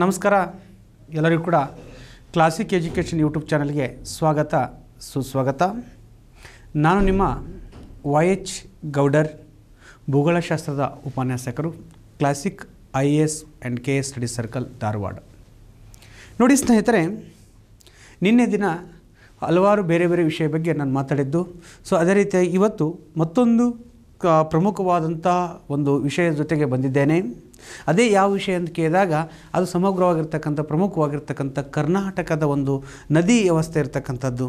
ನಮಸ್ಕಾರ ಎಲ್ಲರಿಗೂ ಕೂಡ ಕ್ಲಾಸಿಕ್ ಎಜುಕೇಷನ್ ಯೂಟ್ಯೂಬ್ ಚಾನಲ್ಗೆ ಸ್ವಾಗತ ಸುಸ್ವಾಗತ ನಾನು ನಿಮ್ಮ ವೈ ಎಚ್ ಗೌಡರ್ ಭೂಗೋಳಶಾಸ್ತ್ರದ ಉಪನ್ಯಾಸಕರು classic I A S and K S study circle Dharwad ನೋಡಿ ಸ್ನೇಹಿತರೆ ನಿನ್ನೆ ದಿನ ಹಲವಾರು ಬೇರೆ ಬೇರೆ ವಿಷಯ ಬಗ್ಗೆ ನಾನು ಮಾತಾಡಿದ್ದು ಸೊ ಅದೇ ರೀತಿಯಾಗಿ ಇವತ್ತು ಮತ್ತೊಂದು ಪ್ರಮುಖವಾದಂಥ ಒಂದು ವಿಷಯದ ಜೊತೆಗೆ ಬಂದಿದ್ದೇನೆ ಅದೇ ಯಾವ ವಿಷಯ ಅಂತ ಕೇಳಿದಾಗ ಅದು ಸಮಗ್ರವಾಗಿರ್ತಕ್ಕಂಥ ಪ್ರಮುಖವಾಗಿರ್ತಕ್ಕಂಥ ಕರ್ನಾಟಕದ ಒಂದು ನದಿ ವ್ಯವಸ್ಥೆ ಇರತಕ್ಕಂಥದ್ದು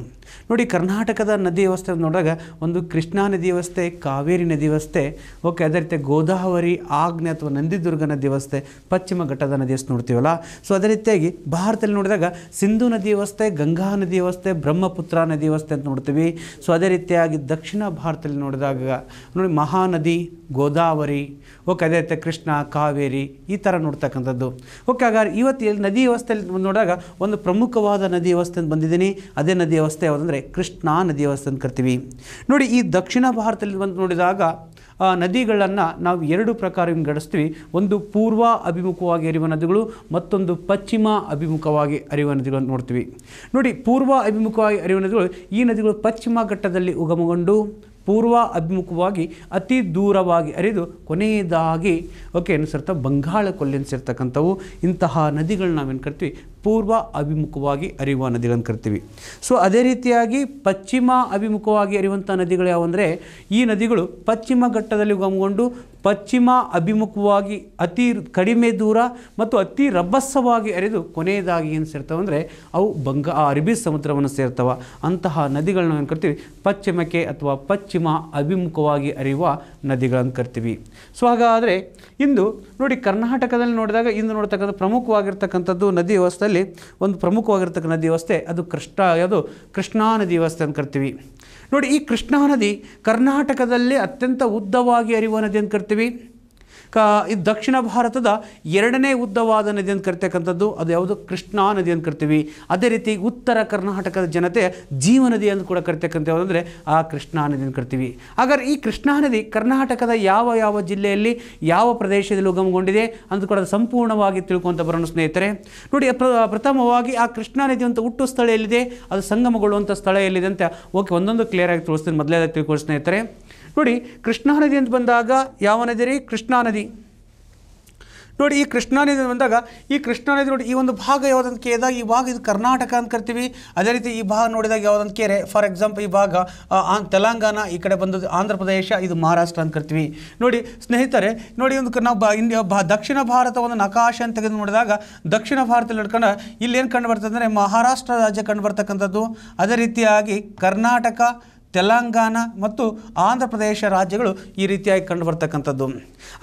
ನೋಡಿ ಕರ್ನಾಟಕದ ನದಿ ವ್ಯವಸ್ಥೆ ನೋಡಿದಾಗ ಒಂದು ಕೃಷ್ಣಾ ನದಿ ವ್ಯವಸ್ಥೆ ಕಾವೇರಿ ನದಿ ವ್ಯವಸ್ಥೆ ಓಕೆ ಅದೇ ರೀತಿ ಗೋದಾವರಿ ಆಗ್ನೆ ಅಥವಾ ನಂದಿದುರ್ಗ ನದಿ ವ್ಯವಸ್ಥೆ ಪಶ್ಚಿಮ ಘಟ್ಟದ ನದಿ ವ್ಯವಸ್ಥೆ ನೋಡ್ತೀವಲ್ಲ ಸೊ ಅದೇ ರೀತಿಯಾಗಿ ಭಾರತದಲ್ಲಿ ನೋಡಿದಾಗ ಸಿಂಧು ನದಿ ವ್ಯವಸ್ಥೆ ಗಂಗಾ ನದಿ ವ್ಯವಸ್ಥೆ ಬ್ರಹ್ಮಪುತ್ರ ನದಿ ವ್ಯವಸ್ಥೆ ಅಂತ ನೋಡ್ತೀವಿ ಸೊ ಅದೇ ರೀತಿಯಾಗಿ ದಕ್ಷಿಣ ಭಾರತದಲ್ಲಿ ನೋಡಿದಾಗ ನೋಡಿ ಮಹಾನದಿ ಗೋದಾವರಿ ಓಕೆ ಅದೇ ರೀತಿ ಕೃಷ್ಣ ಕಾವೇರಿ ಕಾವೇರಿ ಈ ಥರ ನೋಡ್ತಕ್ಕಂಥದ್ದು ಓಕೆ ಹಾಗಾದ್ರೆ ಇವತ್ತು ನದಿ ವ್ಯವಸ್ಥೆಯಲ್ಲಿ ನೋಡಿದಾಗ ಒಂದು ಪ್ರಮುಖವಾದ ನದಿ ವ್ಯವಸ್ಥೆ ಅಂತ ಬಂದಿದ್ದೀನಿ ಅದೇ ನದಿ ವ್ಯವಸ್ಥೆ ಯಾವುದಂದರೆ ಕೃಷ್ಣಾ ನದಿ ವ್ಯವಸ್ಥೆ ಅಂತ ಕರಿತೀವಿ ನೋಡಿ ಈ ದಕ್ಷಿಣ ಭಾರತದಲ್ಲಿ ಬಂದು ನೋಡಿದಾಗ ನದಿಗಳನ್ನು ನಾವು ಎರಡು ಪ್ರಕಾರ ವಿಂಗಡಿಸ್ತೀವಿ ಒಂದು ಪೂರ್ವ ಅಭಿಮುಖವಾಗಿ ಹರಿಯುವ ನದಿಗಳು ಮತ್ತೊಂದು ಪಶ್ಚಿಮ ಅಭಿಮುಖವಾಗಿ ಹರಿಯುವ ನದಿಗಳನ್ನು ನೋಡ್ತೀವಿ ನೋಡಿ ಪೂರ್ವ ಅಭಿಮುಖವಾಗಿ ಹರಿಯುವ ನದಿಗಳು ಈ ನದಿಗಳು ಪಶ್ಚಿಮ ಘಟ್ಟದಲ್ಲಿ ಉಗಮಗೊಂಡು ಪೂರ್ವ ಅಭಿಮುಖವಾಗಿ ಅತಿ ದೂರವಾಗಿ ಅರಿದು ಕೊನೆಯದಾಗಿ ಓಕೆ ಏನು ಬಂಗಾಳ ಕೊಲ್ಲಿನ ಸೇರ್ತಕ್ಕಂಥವು ಇಂತಹ ನದಿಗಳನ್ನ ನಾವೇನು ಕರ್ತೀವಿ ಪೂರ್ವ ಅಭಿಮುಖವಾಗಿ ಅರಿಯುವ ನದಿಗಳನ್ನು ಕರಿತೀವಿ ಸೊ ಅದೇ ರೀತಿಯಾಗಿ ಪಶ್ಚಿಮ ಅಭಿಮುಖವಾಗಿ ಅರಿವಂಥ ನದಿಗಳು ಯಾವಂದರೆ ಈ ನದಿಗಳು ಪಶ್ಚಿಮ ಘಟ್ಟದಲ್ಲಿ ಗಮ್ಗೊಂಡು ಪಶ್ಚಿಮ ಅಭಿಮುಖವಾಗಿ ಅತಿ ಕಡಿಮೆ ದೂರ ಮತ್ತು ಅತಿ ರಭಸವಾಗಿ ಅರಿದು ಕೊನೆಯದಾಗಿ ಏನು ಸೇರ್ತವೆ ಅಂದರೆ ಅವು ಬಂಗ ಅರಬಿ ಸಮುದ್ರವನ್ನು ಸೇರ್ತವೆ ಅಂತಹ ನದಿಗಳನ್ನ ಏನು ಕರ್ತೀವಿ ಪಶ್ಚಿಮಕ್ಕೆ ಅಥವಾ ಪಶ್ಚಿಮ ಅಭಿಮುಖವಾಗಿ ಅರಿಯುವ ನದಿಗಳನ್ನು ಕರ್ತೀವಿ ಸೊ ಹಾಗಾದರೆ ಇಂದು ನೋಡಿ ಕರ್ನಾಟಕದಲ್ಲಿ ನೋಡಿದಾಗ ಇಂದು ನೋಡ್ತಕ್ಕಂಥ ಪ್ರಮುಖವಾಗಿರ್ತಕ್ಕಂಥದ್ದು ನದಿ ವ್ಯವಸ್ಥೆಯಲ್ಲಿ ಒಂದು ಪ್ರಮುಖವಾಗಿರ್ತಕ್ಕಂಥ ನದಿ ವ್ಯವಸ್ಥೆ ಅದು ಕೃಷ್ಣ ಯಾವುದು ಕೃಷ್ಣಾ ನದಿ ವ್ಯವಸ್ಥೆ ಅಂತ ಕರಿತೀವಿ ನೋಡಿ ಈ ಕೃಷ್ಣಾ ನದಿ ಕರ್ನಾಟಕದಲ್ಲೇ ಅತ್ಯಂತ ಉದ್ದವಾಗಿ ಹರಿಯುವ ನದಿ ಅಂತ ಕರಿತೀವಿ ಕ ಇದು ದಕ್ಷಿಣ ಭಾರತದ ಎರಡನೇ ಉದ್ದವಾದ ನದಿ ಅಂತ ಕರಿತಕ್ಕಂಥದ್ದು ಅದು ಯಾವುದು ಕೃಷ್ಣಾ ನದಿ ಅಂತ ಕರಿತೀವಿ ಅದೇ ರೀತಿ ಉತ್ತರ ಕರ್ನಾಟಕದ ಜನತೆ ಜೀವ ನದಿ ಅಂತ ಕೂಡ ಕರಿತಕ್ಕಂಥ ಯಾವುದಂದರೆ ಆ ಕೃಷ್ಣಾ ನದಿ ಅಂತ ಕರಿತೀವಿ ಹಾಗಾದ್ರೆ ಈ ಕೃಷ್ಣಾ ನದಿ ಕರ್ನಾಟಕದ ಯಾವ ಯಾವ ಜಿಲ್ಲೆಯಲ್ಲಿ ಯಾವ ಪ್ರದೇಶದಲ್ಲಿ ಉಗಮಗೊಂಡಿದೆ ಅಂತ ಕೂಡ ಸಂಪೂರ್ಣವಾಗಿ ತಿಳ್ಕೊಂತ ಬರೋಣ ಸ್ನೇಹಿತರೆ ನೋಡಿ ಪ್ರಥಮವಾಗಿ ಆ ಕೃಷ್ಣಾ ನದಿ ಅಂತ ಹುಟ್ಟು ಸ್ಥಳ ಎಲ್ಲಿದೆ ಅದು ಸಂಗಮಗೊಳ್ಳುವಂಥ ಸ್ಥಳ ಎಲ್ಲಿದೆ ಅಂತ ಓಕೆ ಒಂದೊಂದು ಕ್ಲಿಯರ್ ಆಗಿ ತೋರಿಸ್ತೀನಿ ಮೊದಲೇದಾಗಿ ತಿಳ್ಕೊಳ್ಳಿ ಸ್ನೇಹಿತರೆ ನೋಡಿ ಕೃಷ್ಣಾ ನದಿ ಅಂತ ಬಂದಾಗ ಯಾವ ನದಿ ರೀ ಕೃಷ್ಣಾ ನದಿ ನೋಡಿ ಈ ಕೃಷ್ಣಾ ನದಿ ಬಂದಾಗ ಈ ಕೃಷ್ಣಾ ನದಿ ನೋಡಿ ಈ ಒಂದು ಭಾಗ ಯಾವುದಂತ ಕೇಳಿದಾಗ ಈ ಭಾಗ ಇದು ಕರ್ನಾಟಕ ಅಂತ ಕರಿತೀವಿ ಅದೇ ರೀತಿ ಈ ಭಾಗ ನೋಡಿದಾಗ ಯಾವುದಂತ ಕೇರೆ ಫಾರ್ ಎಕ್ಸಾಂಪಲ್ ಈ ಭಾಗ ತೆಲಂಗಾಣ ಈ ಕಡೆ ಬಂದದ್ದು ಆಂಧ್ರ ಪ್ರದೇಶ ಇದು ಮಹಾರಾಷ್ಟ್ರ ಅಂತ ಕರಿತೀವಿ ನೋಡಿ ಸ್ನೇಹಿತರೆ ನೋಡಿ ಒಂದು ನಾವು ಬ ಇಂಡಿಯಾ ಬ ದಕ್ಷಿಣ ಭಾರತ ಒಂದು ನಕಾಶ ಅಂತ ತೆಗೆದು ನೋಡಿದಾಗ ದಕ್ಷಿಣ ಭಾರತದಲ್ಲಿ ನೋಡ್ಕೊಂಡು ಇಲ್ಲೇನು ಕಂಡು ಬರ್ತದೆ ಅಂದರೆ ಮಹಾರಾಷ್ಟ್ರ ರಾಜ್ಯ ಕಂಡು ಬರ್ತಕ್ಕಂಥದ್ದು ಅದೇ ರೀತಿಯಾಗಿ ಕರ್ನಾಟಕ ತೆಲಂಗಾಣ ಮತ್ತು ಆಂಧ್ರ ಪ್ರದೇಶ ರಾಜ್ಯಗಳು ಈ ರೀತಿಯಾಗಿ ಕಂಡು ಬರ್ತಕ್ಕಂಥದ್ದು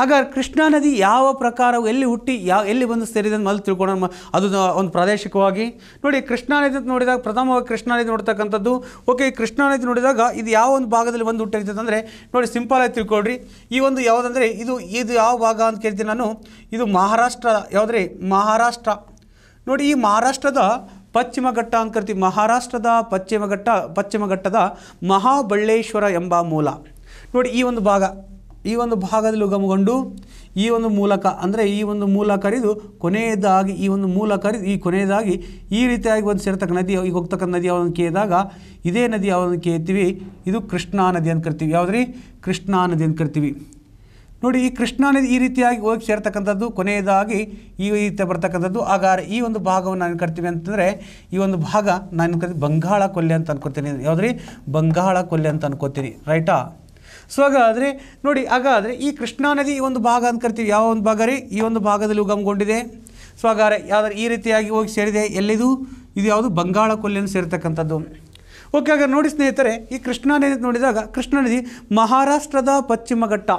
ಆಗ ಕೃಷ್ಣಾ ನದಿ ಯಾವ ಪ್ರಕಾರವು ಎಲ್ಲಿ ಹುಟ್ಟಿ ಯಾವ ಎಲ್ಲಿ ಬಂದು ಸೇರಿದೆ ಮೊದಲು ತಿಳ್ಕೊಂಡು ಅದು ಒಂದು ಪ್ರಾದೇಶಿಕವಾಗಿ ನೋಡಿ ಕೃಷ್ಣಾ ನದಿ ಅಂತ ನೋಡಿದಾಗ ಪ್ರಥಮವಾಗಿ ಕೃಷ್ಣಾ ನದಿ ನೋಡ್ತಕ್ಕಂಥದ್ದು ಓಕೆ ಕೃಷ್ಣಾ ನದಿ ನೋಡಿದಾಗ ಇದು ಯಾವ ಒಂದು ಭಾಗದಲ್ಲಿ ಬಂದು ಹುಟ್ಟಿರ್ತದೆ ಅಂದರೆ ನೋಡಿ ಸಿಂಪಲ್ ಆಗಿ ತಿಳ್ಕೊಳ್ರಿ ಈ ಒಂದು ಯಾವುದಂದರೆ ಇದು ಇದು ಯಾವ ಭಾಗ ಅಂತ ಕೇಳ್ತೀನಿ ನಾನು ಇದು ಮಹಾರಾಷ್ಟ್ರ ಯಾವುದ್ರಿ ಮಹಾರಾಷ್ಟ್ರ ನೋಡಿ ಈ ಮಹಾರಾಷ್ಟ್ರದ ಪಶ್ಚಿಮ ಘಟ್ಟ ಅಂತ ಕರಿತೀವಿ ಮಹಾರಾಷ್ಟ್ರದ ಪಶ್ಚಿಮ ಘಟ್ಟ ಪಶ್ಚಿಮ ಘಟ್ಟದ ಮಹಾಬಳ್ಳೇಶ್ವರ ಎಂಬ ಮೂಲ ನೋಡಿ ಈ ಒಂದು ಭಾಗ ಈ ಒಂದು ಭಾಗದಲ್ಲಿ ಉಗಮಗೊಂಡು ಈ ಒಂದು ಮೂಲಕ ಅಂದರೆ ಈ ಒಂದು ಮೂಲ ಕರಿದು ಕೊನೆಯದಾಗಿ ಈ ಒಂದು ಮೂಲ ಕರಿದು ಈ ಕೊನೆಯದಾಗಿ ಈ ರೀತಿಯಾಗಿ ಒಂದು ಸೇರ್ತಕ್ಕ ನದಿ ಈಗ ಹೋಗ್ತಕ್ಕಂಥ ನದಿ ಯಾವ್ದನ್ನು ಕೇಳಿದಾಗ ಇದೇ ನದಿ ಯಾವ್ದನ್ನು ಕೇಳ್ತೀವಿ ಇದು ಕೃಷ್ಣಾ ನದಿ ಅಂತ ಕರಿತೀವಿ ಯಾವುದ್ರಿ ಕೃಷ್ಣಾ ನದಿ ಅಂತ ಕರಿತೀವಿ ನೋಡಿ ಈ ಕೃಷ್ಣಾ ನದಿ ಈ ರೀತಿಯಾಗಿ ಹೋಗಿ ಸೇರ್ತಕ್ಕಂಥದ್ದು ಕೊನೆಯದಾಗಿ ಈ ರೀತಿ ಬರ್ತಕ್ಕಂಥದ್ದು ಆಗಾರ ಈ ಒಂದು ಭಾಗವನ್ನು ನಾನು ಕರ್ತೀವಿ ಅಂತಂದರೆ ಈ ಒಂದು ಭಾಗ ನಾನು ಕರಿ ಬಂಗಾಳ ಕೊಲ್ಲೆ ಅಂತ ಅನ್ಕೋತೀನಿ ಯಾವುದ್ರಿ ಬಂಗಾಳ ಕೊಲ್ಲೆ ಅಂತ ಅನ್ಕೋತೀನಿ ರೈಟಾ ಸೊ ಹಾಗಾದರೆ ನೋಡಿ ಹಾಗಾದರೆ ಈ ಕೃಷ್ಣಾ ನದಿ ಈ ಒಂದು ಭಾಗ ಅಂತ ಕರಿತೀವಿ ಯಾವ ಒಂದು ಭಾಗ ರೀ ಈ ಒಂದು ಭಾಗದಲ್ಲಿ ಉಗಮಗೊಂಡಿದೆ ಸೊ ಹಾಗಾದರೆ ಯಾವ್ದಾರು ಈ ರೀತಿಯಾಗಿ ಹೋಗಿ ಸೇರಿದೆ ಎಲ್ಲಿದು ಇದು ಯಾವುದು ಬಂಗಾಳ ಕೊಲ್ಲಿಯನ್ನು ಸೇರ್ತಕ್ಕಂಥದ್ದು ಓಕೆ ಆಗ ನೋಡಿ ಸ್ನೇಹಿತರೆ ಈ ಕೃಷ್ಣಾ ನದಿ ನೋಡಿದಾಗ ಕೃಷ್ಣಾ ನದಿ ಮಹಾರಾಷ್ಟ್ರದ ಪಶ್ಚಿಮ ಘಟ್ಟ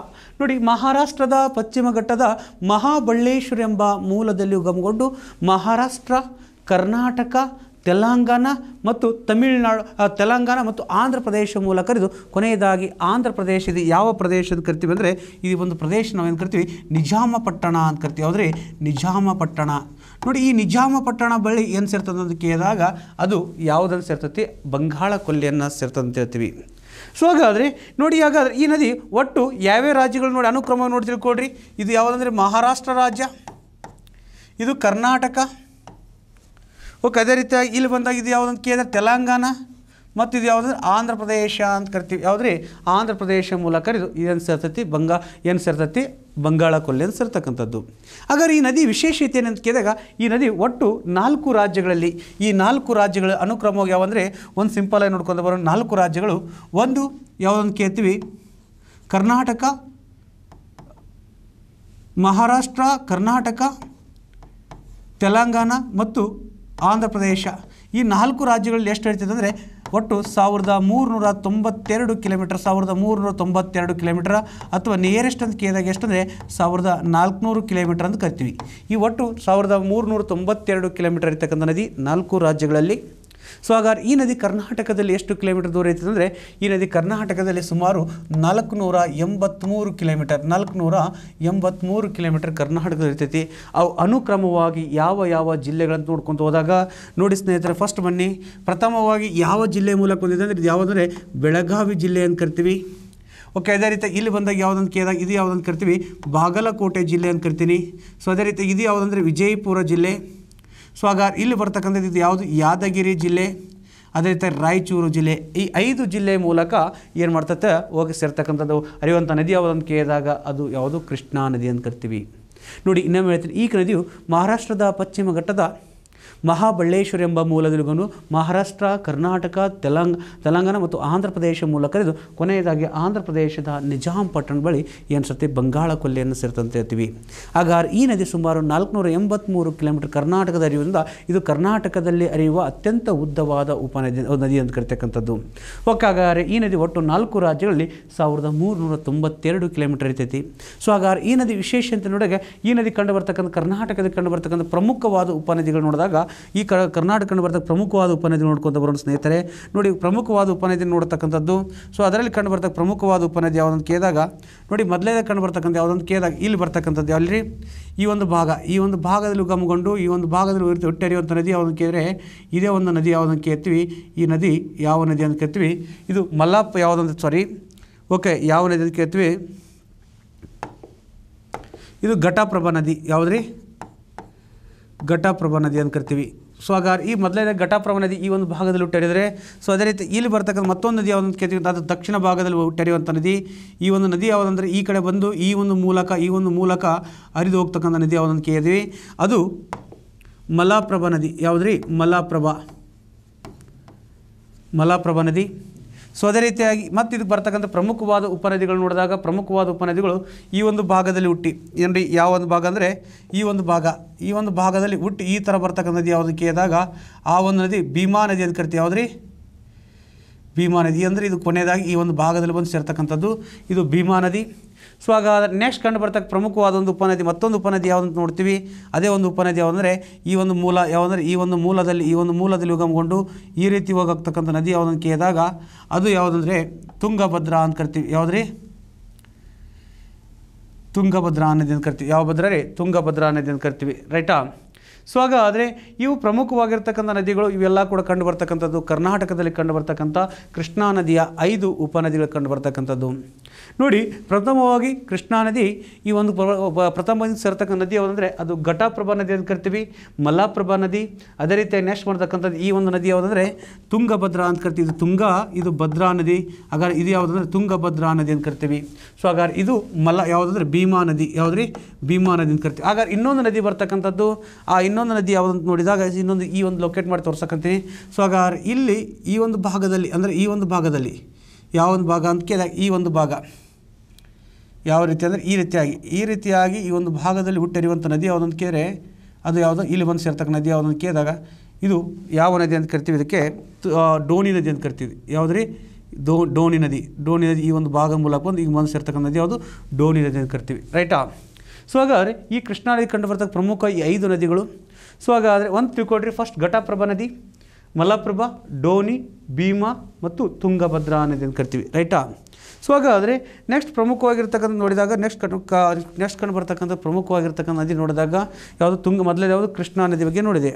ನೋಡಿ ಮಹಾರಾಷ್ಟ್ರದ ಪಶ್ಚಿಮ ಘಟ್ಟದ ಮಹಾಬಳ್ಳೇಶ್ವರ ಎಂಬ ಮೂಲದಲ್ಲಿ ಉಗಮಗೊಂಡು ಮಹಾರಾಷ್ಟ್ರ ಕರ್ನಾಟಕ ತೆಲಂಗಾಣ ಮತ್ತು ತಮಿಳುನಾಡು ತೆಲಂಗಾಣ ಮತ್ತು ಆಂಧ್ರ ಪ್ರದೇಶ ಮೂಲಕ ಕರೆದು ಕೊನೆಯದಾಗಿ ಆಂಧ್ರ ಪ್ರದೇಶದ ಯಾವ ಪ್ರದೇಶ ಅಂತ ಕರಿತೀವಿ ಅಂದರೆ ಈ ಒಂದು ಪ್ರದೇಶ ನಾವೇನು ಕರಿತೀವಿ ನಿಜಾಮಪಟ್ಟಣ ಅಂತ ಕರಿತೀವಿ ಆದರೆ ನಿಜಾಮಪಟ್ಟಣ ನೋಡಿ ಈ ನಿಜಾಮ ಪಟ್ಟಣ ಬಳಿ ಏನು ಸೇರ್ತದೆ ಅಂತ ಕೇಳಿದಾಗ ಅದು ಯಾವುದನ್ನು ಸೇರ್ತತಿ ಬಂಗಾಳ ಕೊಲ್ಲಿಯನ್ನು ಅಂತ ಹೇಳ್ತೀವಿ ಸೊ ಹಾಗಾದರೆ ನೋಡಿ ಹಾಗಾದರೆ ಈ ನದಿ ಒಟ್ಟು ಯಾವ್ಯಾವ ರಾಜ್ಯಗಳು ನೋಡಿ ಅನುಕ್ರಮ ನೋಡಿ ತಿಳ್ಕೊಡ್ರಿ ಇದು ಯಾವುದಂದರೆ ಮಹಾರಾಷ್ಟ್ರ ರಾಜ್ಯ ಇದು ಕರ್ನಾಟಕ ಓಕೆ ಅದೇ ರೀತಿಯಾಗಿ ಇಲ್ಲಿ ಬಂದಾಗ ಇದು ಯಾವುದಂತ ಕೇಳಿದ್ರೆ ತೆಲಂಗಾಣ ಮತ್ತು ಇದು ಯಾವುದಂದ್ರೆ ಆಂಧ್ರ ಪ್ರದೇಶ ಅಂತ ಕರಿತೀವಿ ಯಾವುದ್ರಿ ಆಂಧ್ರ ಪ್ರದೇಶ ಮೂಲಕ ಇದು ಏನು ಸೇರ್ತೈತಿ ಬಂಗಾ ಏನು ಸೇರ್ತೈತಿ ಬಂಗಾಳ ಕೊಲ್ಲಿ ಅಂತ ಸೇರ್ತಕ್ಕಂಥದ್ದು ಹಾಗಾದ್ರೆ ಈ ನದಿ ವಿಶೇಷತೆ ಏನಂತ ಕೇಳಿದಾಗ ಈ ನದಿ ಒಟ್ಟು ನಾಲ್ಕು ರಾಜ್ಯಗಳಲ್ಲಿ ಈ ನಾಲ್ಕು ರಾಜ್ಯಗಳ ಅನುಕ್ರಮವಾಗಿ ಯಾವಂದರೆ ಒಂದು ಸಿಂಪಲಾಗಿ ನೋಡ್ಕೊಂಡು ಬರೋ ನಾಲ್ಕು ರಾಜ್ಯಗಳು ಒಂದು ಯಾವುದೊಂದು ಕೇಳ್ತೀವಿ ಕರ್ನಾಟಕ ಮಹಾರಾಷ್ಟ್ರ ಕರ್ನಾಟಕ ತೆಲಂಗಾಣ ಮತ್ತು ಆಂಧ್ರ ಪ್ರದೇಶ ಈ ನಾಲ್ಕು ರಾಜ್ಯಗಳಲ್ಲಿ ಎಷ್ಟು ಹೇಳ್ತಿದೆ ಅಂದರೆ ಒಟ್ಟು ಸಾವಿರದ ಮೂರುನೂರ ತೊಂಬತ್ತೆರಡು ಕಿಲೋಮೀಟರ್ ಸಾವಿರದ ಮೂರುನೂರ ತೊಂಬತ್ತೆರಡು ಕಿಲೋಮೀಟರ್ ಅಥವಾ ನಿಯರೆಸ್ಟ್ ಅಂತ ಕೇಳಿದಾಗ ಎಷ್ಟಂದರೆ ಸಾವಿರದ ನಾಲ್ಕುನೂರು ಕಿಲೋಮೀಟರ್ ಅಂತ ಕರಿತೀವಿ ಈ ಒಟ್ಟು ಸಾವಿರದ ಮೂರುನೂರ ತೊಂಬತ್ತೆರಡು ಕಿಲೋಮೀಟರ್ ಇರ್ತಕ್ಕಂಥ ನದಿ ನಾಲ್ಕು ರಾಜ್ಯಗಳಲ್ಲಿ ಸೊ ಹಾಗಾದ್ರೆ ಈ ನದಿ ಕರ್ನಾಟಕದಲ್ಲಿ ಎಷ್ಟು ಕಿಲೋಮೀಟರ್ ದೂರ ಇರ್ತದೆ ಅಂದರೆ ಈ ನದಿ ಕರ್ನಾಟಕದಲ್ಲಿ ಸುಮಾರು ನಾಲ್ಕುನೂರ ಎಂಬತ್ತ್ಮೂರು ಕಿಲೋಮೀಟರ್ ನಾಲ್ಕುನೂರ ಎಂಬತ್ತ್ಮೂರು ಕಿಲೋಮೀಟರ್ ಕರ್ನಾಟಕದಲ್ಲಿ ಇರ್ತೈತಿ ಅವು ಅನುಕ್ರಮವಾಗಿ ಯಾವ ಯಾವ ಜಿಲ್ಲೆಗಳನ್ನು ನೋಡ್ಕೊತ ಹೋದಾಗ ನೋಡಿ ಸ್ನೇಹಿತರೆ ಫಸ್ಟ್ ಬನ್ನಿ ಪ್ರಥಮವಾಗಿ ಯಾವ ಜಿಲ್ಲೆ ಮೂಲಕ ಬಂದಿದೆ ಅಂದರೆ ಇದು ಯಾವುದಂದರೆ ಬೆಳಗಾವಿ ಜಿಲ್ಲೆ ಅಂತ ಕರಿತೀವಿ ಓಕೆ ಅದೇ ರೀತಿ ಇಲ್ಲಿ ಬಂದಾಗ ಯಾವುದಂತ ಕೇಳಿದಾಗ ಇದು ಯಾವುದಂತ ಕರಿತೀವಿ ಬಾಗಲಕೋಟೆ ಜಿಲ್ಲೆ ಅಂತ ಕರಿತೀನಿ ಸೊ ಅದೇ ರೀತಿ ಇದು ಯಾವುದಂದರೆ ವಿಜಯಪುರ ಜಿಲ್ಲೆ ಸೊ ಆಗ ಇಲ್ಲಿ ಬರ್ತಕ್ಕಂಥದ್ದು ಇದು ಯಾವುದು ಯಾದಗಿರಿ ಜಿಲ್ಲೆ ಅದೇ ರೀತಿ ರಾಯಚೂರು ಜಿಲ್ಲೆ ಈ ಐದು ಜಿಲ್ಲೆ ಮೂಲಕ ಏನು ಮಾಡ್ತತ್ತೆ ಹೋಗಿ ಸೇರ್ತಕ್ಕಂಥದ್ದು ಅರಿಯುವಂಥ ನದಿ ಯಾವುದನ್ನು ಕೇಳಿದಾಗ ಅದು ಯಾವುದು ಕೃಷ್ಣಾ ನದಿ ಅಂತ ಕರಿತೀವಿ ನೋಡಿ ಇನ್ನೊಮ್ಮೆ ಹೇಳ್ತೀನಿ ಈ ನದಿಯು ಮಹಾರಾಷ್ಟ್ರದ ಪಶ್ಚಿಮ ಘಟ್ಟದ ಮಹಾಬಳ್ಳೇಶ್ವರ ಎಂಬ ಮೂಲದಲ್ಲಿಗೂ ಮಹಾರಾಷ್ಟ್ರ ಕರ್ನಾಟಕ ತೆಲಂಗ್ ತೆಲಂಗಾಣ ಮತ್ತು ಆಂಧ್ರ ಪ್ರದೇಶ ಮೂಲಕ ಇದು ಕೊನೆಯದಾಗಿ ಆಂಧ್ರ ಪ್ರದೇಶದ ನಿಜಾಮ್ ಪಟ್ಟಣ ಬಳಿ ಏನಿಸುತ್ತೆ ಬಂಗಾಳ ಕೊಲ್ಲಿಯನ್ನು ಸೇರ್ತಂತ ಹೇಳ್ತೀವಿ ಹಾಗಾದ್ರೆ ಈ ನದಿ ಸುಮಾರು ನಾಲ್ಕುನೂರ ಎಂಬತ್ತ್ಮೂರು ಕಿಲೋಮೀಟರ್ ಕರ್ನಾಟಕದ ಹರಿಯುವುದರಿಂದ ಇದು ಕರ್ನಾಟಕದಲ್ಲಿ ಅರಿಯುವ ಅತ್ಯಂತ ಉದ್ದವಾದ ಉಪನದಿ ನದಿ ಅಂತ ಕರಿತಕ್ಕಂಥದ್ದು ಓಕೆ ಹಾಗಾದ್ರೆ ಈ ನದಿ ಒಟ್ಟು ನಾಲ್ಕು ರಾಜ್ಯಗಳಲ್ಲಿ ಸಾವಿರದ ಮೂರುನೂರ ತೊಂಬತ್ತೆರಡು ಕಿಲೋಮೀಟರ್ ಇರ್ತೈತಿ ಸೊ ಹಾಗಾದ್ರೆ ಈ ನದಿ ವಿಶೇಷ ಅಂತ ನೋಡಿದಾಗ ಈ ನದಿ ಕಂಡು ಬರ್ತಕ್ಕಂಥ ಕರ್ನಾಟಕದ ಕಂಡು ಬರ್ತಕ್ಕಂಥ ಪ್ರಮುಖವಾದ ಉಪನದಿಗಳು ನೋಡಿದಾಗ ಈ ಕ ಕರ್ನಾಟಕ ಬರ್ತಕ್ಕ ಪ್ರಮುಖವಾದ ಉಪನದಿ ನೋಡ್ಕೊಂತ ಬರೋಣ ಸ್ನೇಹಿತರೆ ನೋಡಿ ಪ್ರಮುಖವಾದ ಉಪನದಿ ನೋಡ್ತಕ್ಕಂಥದ್ದು ಸೊ ಅದರಲ್ಲಿ ಕಂಡು ಬರ್ತಕ್ಕ ಪ್ರಮುಖವಾದ ಉಪನದಿ ಯಾವುದೊಂದು ಕೇಳಿದಾಗ ನೋಡಿ ಮೊದಲೇದಾಗ ಕಂಡು ಬರ್ತಕ್ಕಂಥ ಯಾವುದೊಂದು ಕೇಳಿದಾಗ ಇಲ್ಲಿ ಬರ್ತಕ್ಕಂಥದ್ದು ಅಲ್ಲಿ ಈ ಒಂದು ಭಾಗ ಈ ಒಂದು ಭಾಗದಲ್ಲಿ ಗಮಗೊಂಡು ಈ ಒಂದು ಭಾಗದಲ್ಲಿ ಹೊಟ್ಟೆ ಹರಿಯುವಂಥ ನದಿ ಯಾವುದನ್ನು ಕೇಳಿದ್ರೆ ಇದೇ ಒಂದು ನದಿ ಯಾವುದನ್ನು ಕೇಳ್ತೀವಿ ಈ ನದಿ ಯಾವ ನದಿ ಅಂತ ಕೇಳ್ತೀವಿ ಇದು ಮಲ್ಲಾಪ್ ಯಾವುದಂತ ಸಾರಿ ಓಕೆ ಯಾವ ನದಿ ಅಂತ ಕೇಳ್ತೀವಿ ಇದು ಘಟಪ್ರಭಾ ನದಿ ಯಾವುದ್ರಿ ಘಟಪ್ರಭ ನದಿ ಅಂತ ಕರಿತೀವಿ ಸೊ ಆಗ ಈ ಮೊದಲನೇ ಘಟಪ್ರಭಾ ನದಿ ಈ ಒಂದು ಭಾಗದಲ್ಲಿ ಹುಟ್ಟರಿದರೆ ಸೊ ಅದೇ ರೀತಿ ಇಲ್ಲಿ ಬರ್ತಕ್ಕಂಥ ಮತ್ತೊಂದು ನದಿ ಯಾವ್ದು ಕೇಳ್ತೀವಿ ಅದು ದಕ್ಷಿಣ ಭಾಗದಲ್ಲಿ ಹುಟ್ಟರಿಯುವಂಥ ನದಿ ಈ ಒಂದು ನದಿ ಯಾವುದಂದರೆ ಈ ಕಡೆ ಬಂದು ಈ ಒಂದು ಮೂಲಕ ಈ ಒಂದು ಮೂಲಕ ಹರಿದು ಹೋಗ್ತಕ್ಕಂಥ ನದಿ ಯಾವುದಂತ ಕೇಳಿದ್ವಿ ಅದು ಮಲಾಪ್ರಭಾ ನದಿ ಯಾವುದ್ರಿ ಮಲಾಪ್ರಭಾ ಮಲಾಪ್ರಭಾ ನದಿ ಸೊ ಅದೇ ರೀತಿಯಾಗಿ ಮತ್ತು ಇದಕ್ಕೆ ಬರ್ತಕ್ಕಂಥ ಪ್ರಮುಖವಾದ ಉಪನದಿಗಳು ನೋಡಿದಾಗ ಪ್ರಮುಖವಾದ ಉಪನದಿಗಳು ಈ ಒಂದು ಭಾಗದಲ್ಲಿ ಹುಟ್ಟಿ ಏನ್ರಿ ಯಾವ ಒಂದು ಭಾಗ ಅಂದರೆ ಈ ಒಂದು ಭಾಗ ಈ ಒಂದು ಭಾಗದಲ್ಲಿ ಹುಟ್ಟಿ ಈ ಥರ ಬರ್ತಕ್ಕಂಥ ನದಿ ಯಾವುದು ಕೇಳಿದಾಗ ಆ ಒಂದು ನದಿ ಭೀಮಾ ನದಿ ಅಂತ ಕರಿತೀವಿ ಯಾವುದ್ರಿ ಭೀಮಾ ನದಿ ಅಂದರೆ ಇದು ಕೊನೆಯದಾಗಿ ಈ ಒಂದು ಭಾಗದಲ್ಲಿ ಬಂದು ಸೇರ್ತಕ್ಕಂಥದ್ದು ಇದು ಭೀಮಾ ನದಿ ಸೊ ಆಗ ನೆಕ್ಸ್ಟ್ ಕಂಡು ಬರ್ತಕ್ಕ ಪ್ರಮುಖವಾದ ಒಂದು ಉಪನದಿ ಮತ್ತೊಂದು ಉಪನದಿ ಯಾವುದಂತ ನೋಡ್ತೀವಿ ಅದೇ ಒಂದು ಉಪನದಿ ಯಾವುದಂದರೆ ಈ ಒಂದು ಮೂಲ ಯಾವುದಂದರೆ ಈ ಒಂದು ಮೂಲದಲ್ಲಿ ಈ ಒಂದು ಮೂಲದಲ್ಲಿ ಉಗಮಗೊಂಡು ಈ ರೀತಿ ಹೋಗ್ತಕ್ಕಂಥ ನದಿ ಯಾವುದನ್ನು ಕೇಳಿದಾಗ ಅದು ಯಾವುದಂದರೆ ತುಂಗಭದ್ರಾ ಅಂತ ಕರಿತೀವಿ ಯಾವುದ್ರಿ ತುಂಗಭದ್ರಾ ನದಿ ಅಂತ ಕರಿತೀವಿ ಯಾವ ಭದ್ರಾ ರೀ ತುಂಗಭದ್ರಾ ನದಿ ಅಂತ ಕರಿತೀವಿ ರೈಟಾ ಸೊ ಆಗ ಆದರೆ ಇವು ಪ್ರಮುಖವಾಗಿರ್ತಕ್ಕಂಥ ನದಿಗಳು ಇವೆಲ್ಲ ಕೂಡ ಕಂಡು ಬರ್ತಕ್ಕಂಥದ್ದು ಕರ್ನಾಟಕದಲ್ಲಿ ಕಂಡು ಬರ್ತಕ್ಕಂಥ ಕೃಷ್ಣಾ ನದಿಯ ಐದು ಉಪನದಿಗಳು ಕಂಡು ಬರ್ತಕ್ಕಂಥದ್ದು ನೋಡಿ ಪ್ರಥಮವಾಗಿ ಕೃಷ್ಣಾ ನದಿ ಈ ಒಂದು ಪ್ರಥಮವಾಗಿ ಸೇರ್ತಕ್ಕಂಥ ನದಿ ಯಾವುದಂದರೆ ಅದು ಘಟಪ್ರಭಾ ನದಿ ಅಂತ ಕರಿತೀವಿ ಮಲ್ಲಾಪ್ರಭಾ ನದಿ ಅದೇ ರೀತಿಯಾಗಿ ನೆಕ್ಸ್ಟ್ ಮಾಡ್ತಕ್ಕಂಥದ್ದು ಈ ಒಂದು ನದಿ ಯಾವುದಂದರೆ ತುಂಗಭದ್ರಾ ಅಂತ ಕರಿತೀವಿ ಇದು ತುಂಗ ಇದು ಭದ್ರಾ ನದಿ ಆಗ ಇದು ಯಾವುದಂದ್ರೆ ತುಂಗಭದ್ರಾ ನದಿ ಅಂತ ಕರಿತೀವಿ ಸೊ ಹಾಗಾದ್ರೆ ಇದು ಮಲ್ಲ ಯಾವುದಂದ್ರೆ ಭೀಮಾ ನದಿ ಯಾವುದ್ರಿ ಭೀಮಾ ನದಿ ಅಂತ ಕರಿತೀವಿ ಹಾಗಾದ್ರೆ ಇನ್ನೊಂದು ನದಿ ಬರ್ತಕ್ಕಂಥದ್ದು ಆ ಇನ್ನೊಂದು ನದಿ ಯಾವುದಂತ ನೋಡಿದಾಗ ಇನ್ನೊಂದು ಈ ಒಂದು ಲೊಕೇಟ್ ಮಾಡಿ ತೋರ್ಸಕ್ಕಂತೀನಿ ಸೊ ಹಾಗಾದ್ರೆ ಇಲ್ಲಿ ಈ ಒಂದು ಭಾಗದಲ್ಲಿ ಅಂದರೆ ಈ ಒಂದು ಭಾಗದಲ್ಲಿ ಯಾವೊಂದು ಭಾಗ ಅಂತ ಕೇಳಿದಾಗ ಈ ಒಂದು ಭಾಗ ಯಾವ ರೀತಿ ಅಂದರೆ ಈ ರೀತಿಯಾಗಿ ಈ ರೀತಿಯಾಗಿ ಈ ಒಂದು ಭಾಗದಲ್ಲಿ ಹುಟ್ಟರಿವಂಥ ನದಿ ಯಾವುದೊಂದು ಕೇರೆ ಅದು ಯಾವುದೋ ಇಲ್ಲಿ ಬಂದು ಸೇರ್ತಕ್ಕ ನದಿ ಯಾವುದೊಂದು ಕೇಳಿದಾಗ ಇದು ಯಾವ ನದಿ ಅಂತ ಕರಿತೀವಿ ಇದಕ್ಕೆ ಡೋಣಿ ನದಿ ಅಂತ ಕರಿತೀವಿ ಯಾವುದ್ರಿ ದೋ ಡೋಣಿ ನದಿ ಡೋಣಿ ನದಿ ಈ ಒಂದು ಭಾಗ ಮೂಲಕ ಬಂದು ಈಗ ಬಂದು ಸೇರ್ತಕ್ಕಂಥ ನದಿ ಯಾವುದು ಡೋಣಿ ನದಿ ಅಂತ ಕರಿತೀವಿ ರೈಟಾ ಸೊ ಹಾಗಾದರೆ ಈ ಕೃಷ್ಣಾ ನದಿ ಕಂಡು ಬರ್ತಕ್ಕ ಪ್ರಮುಖ ಈ ಐದು ನದಿಗಳು ಸೊ ಹಾಗಾದರೆ ಒಂದು ತಿಳ್ಕೊಡ್ರಿ ಫಸ್ಟ್ ಘಟಪ್ರಭಾ ನದಿ ಮಲಪ್ರಭಾ ಡೋನಿ ಭೀಮಾ ಮತ್ತು ತುಂಗಭದ್ರಾ ನದಿಯನ್ನು ಕರಿತೀವಿ ರೈಟಾ ಸೊ ಹಾಗಾದರೆ ನೆಕ್ಸ್ಟ್ ಪ್ರಮುಖವಾಗಿರ್ತಕ್ಕಂಥ ನೋಡಿದಾಗ ನೆಕ್ಸ್ಟ್ ಕಣ್ಣು ನೆಕ್ಸ್ಟ್ ಕಂಡು ಬರ್ತಕ್ಕಂಥ ಪ್ರಮುಖವಾಗಿರ್ತಕ್ಕಂಥ ನದಿ ನೋಡಿದಾಗ ಯಾವುದು ತುಂಗ ಮೊದಲೇ ಯಾವುದು ಕೃಷ್ಣಾ ನದಿ ಬಗ್ಗೆ ನೋಡಿದೆ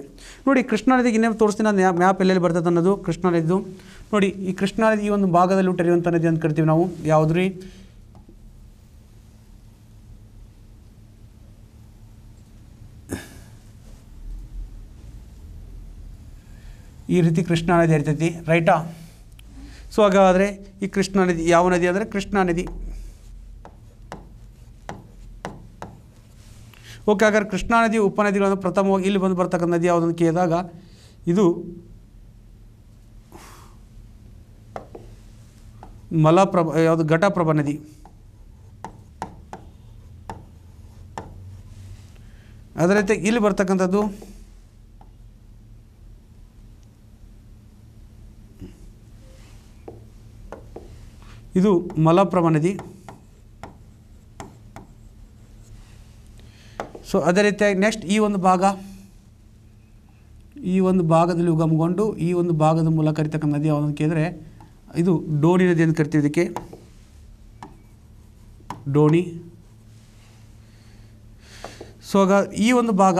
ನೋಡಿ ಕೃಷ್ಣಾ ನದಿಗೆ ಇನ್ನೇನು ತೋರಿಸ್ತೀನಿ ನಾನು ಮ್ಯಾಪ್ ಎಲ್ಲೆಲ್ಲಿ ಬರ್ತದೆ ಅನ್ನೋದು ಕೃಷ್ಣಾ ನದಿದು ನೋಡಿ ಈ ಕೃಷ್ಣಾ ನದಿ ಈ ಒಂದು ಭಾಗದಲ್ಲಿ ಹುಟ್ಟಿರುವಂಥ ನದಿ ಅಂತ ಕರಿತೀವಿ ನಾವು ಯಾವುದು ರೀ ಈ ರೀತಿ ಕೃಷ್ಣಾ ನದಿ ಹರಿತೈತಿ ರೈಟಾ ಸೊ ಹಾಗಾದರೆ ಈ ಕೃಷ್ಣಾ ನದಿ ಯಾವ ನದಿ ಅಂದರೆ ಕೃಷ್ಣಾ ನದಿ ಓಕೆ ಹಾಗಾದ್ರೆ ಕೃಷ್ಣಾ ನದಿ ಉಪನದಿಗಳನ್ನು ಪ್ರಥಮವಾಗಿ ಇಲ್ಲಿ ಬಂದು ಬರ್ತಕ್ಕಂಥ ನದಿ ಯಾವುದನ್ನು ಕೇಳಿದಾಗ ಇದು ಮಲಪ್ರಭ ಯಾವುದು ಘಟಪ್ರಭ ನದಿ ಅದರ ಇಲ್ಲಿ ಬರ್ತಕ್ಕಂಥದ್ದು ಇದು ಮಲಪ್ರಭಾ ನದಿ ಸೊ ಅದೇ ರೀತಿಯಾಗಿ ನೆಕ್ಸ್ಟ್ ಈ ಒಂದು ಭಾಗ ಈ ಒಂದು ಭಾಗದಲ್ಲಿ ಉಗಮಗೊಂಡು ಈ ಒಂದು ಭಾಗದ ಮೂಲಕ ಹರಿತಕ್ಕಂಥ ನದಿ ಯಾವುದನ್ನು ಕೇಳಿದ್ರೆ ಇದು ಡೋಣಿ ನದಿ ಅಂತ ಕರಿತೀವಿ ಇದಕ್ಕೆ ಡೋಣಿ ಸೊ ಆಗ ಈ ಒಂದು ಭಾಗ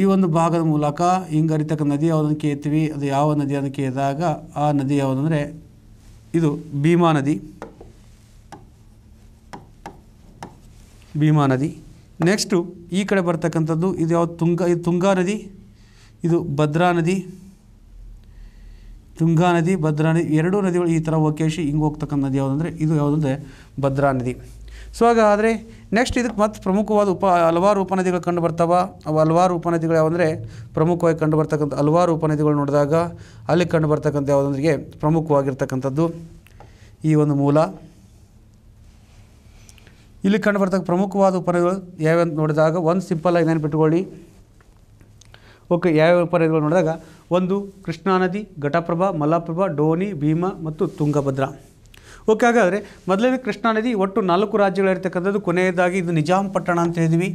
ಈ ಒಂದು ಭಾಗದ ಮೂಲಕ ಹಿಂಗೆ ನದಿ ಯಾವುದನ್ನು ಕೇಳ್ತೀವಿ ಅದು ಯಾವ ನದಿ ಅಂತ ಕೇಳಿದಾಗ ಆ ನದಿ ಯಾವುದಂದರೆ ಇದು ಭೀಮಾ ನದಿ ಭೀಮಾ ನದಿ ನೆಕ್ಸ್ಟು ಈ ಕಡೆ ಬರ್ತಕ್ಕಂಥದ್ದು ಇದು ಯಾವ ತುಂಗಾ ಇದು ತುಂಗಾ ನದಿ ಇದು ಭದ್ರಾ ನದಿ ತುಂಗಾ ನದಿ ಭದ್ರಾ ನದಿ ಎರಡೂ ನದಿಗಳು ಈ ಥರ ಒಕೇಶಿ ಹಿಂಗೆ ಹೋಗ್ತಕ್ಕಂಥ ನದಿ ಯಾವುದಂದರೆ ಇದು ಯಾವುದಂದರೆ ಭದ್ರಾ ನದಿ ಸೊ ಹಾಗಾದರೆ ನೆಕ್ಸ್ಟ್ ಇದಕ್ಕೆ ಮತ್ತೆ ಪ್ರಮುಖವಾದ ಉಪ ಹಲವಾರು ಉಪನದಿಗಳು ಕಂಡು ಬರ್ತಾವ ಅವು ಹಲವಾರು ಉಪನದಿಗಳು ಯಾವಂದರೆ ಪ್ರಮುಖವಾಗಿ ಕಂಡು ಬರ್ತಕ್ಕಂಥ ಹಲವಾರು ಉಪನದಿಗಳು ನೋಡಿದಾಗ ಅಲ್ಲಿ ಕಂಡು ಬರ್ತಕ್ಕಂಥ ಯಾವುದಂದ್ರಿಗೆ ಪ್ರಮುಖವಾಗಿರ್ತಕ್ಕಂಥದ್ದು ಈ ಒಂದು ಮೂಲ ಇಲ್ಲಿ ಕಂಡು ಬರ್ತಕ್ಕ ಪ್ರಮುಖವಾದ ಉಪನದಿಗಳು ಯಾವ್ಯಾವ ನೋಡಿದಾಗ ಒಂದು ಸಿಂಪಲ್ಲಾಗಿ ನೆನಪಿಟ್ಕೊಳ್ಳಿ ಓಕೆ ಯಾವ್ಯಾವ ಉಪನದಿಗಳು ನೋಡಿದಾಗ ಒಂದು ಕೃಷ್ಣಾ ನದಿ ಘಟಪ್ರಭಾ ಮಲಪ್ರಭಾ ಡೋನಿ ಭೀಮಾ ಮತ್ತು ತುಂಗಭದ್ರಾ ಓಕೆ ಹಾಗಾದರೆ ಮೊದಲನೇ ಕೃಷ್ಣಾ ನದಿ ಒಟ್ಟು ನಾಲ್ಕು ರಾಜ್ಯಗಳಿರ್ತಕ್ಕಂಥದ್ದು ಕೊನೆಯದಾಗಿ ಇದು ನಿಜಾಮ್ ಪಟ್ಟಣ ಅಂತ ಹೇಳಿದ್ವಿ